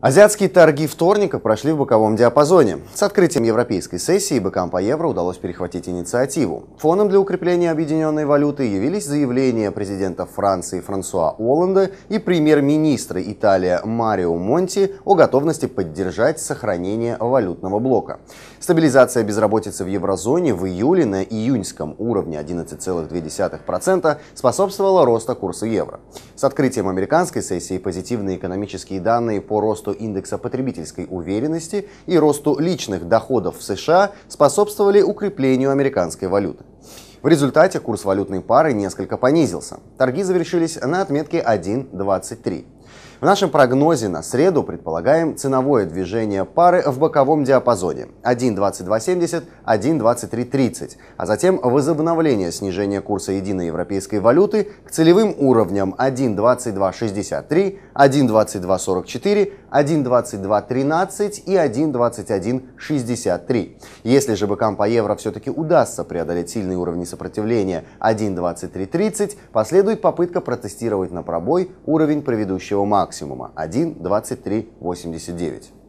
Азиатские торги вторника прошли в боковом диапазоне. С открытием европейской сессии быкам по евро удалось перехватить инициативу. Фоном для укрепления объединенной валюты явились заявления президента Франции Франсуа Оланда и премьер-министра Италии Марио Монти о готовности поддержать сохранение валютного блока. Стабилизация безработицы в еврозоне в июле на июньском уровне 11,2% способствовала росту курса евро. С открытием американской сессии позитивные экономические данные по росту росту индекса потребительской уверенности и росту личных доходов в США способствовали укреплению американской валюты. В результате курс валютной пары несколько понизился. Торги завершились на отметке 1.23. В нашем прогнозе на среду предполагаем ценовое движение пары в боковом диапазоне 1.2270, 1.2330, а затем возобновление снижения курса единой европейской валюты к целевым уровням 1.2263, 1.2244, 1.22.13 и 1.21.63. Если же быкам по евро все-таки удастся преодолеть сильные уровни сопротивления 1.23.30, последует попытка протестировать на пробой уровень предыдущего максимума 1.23.89.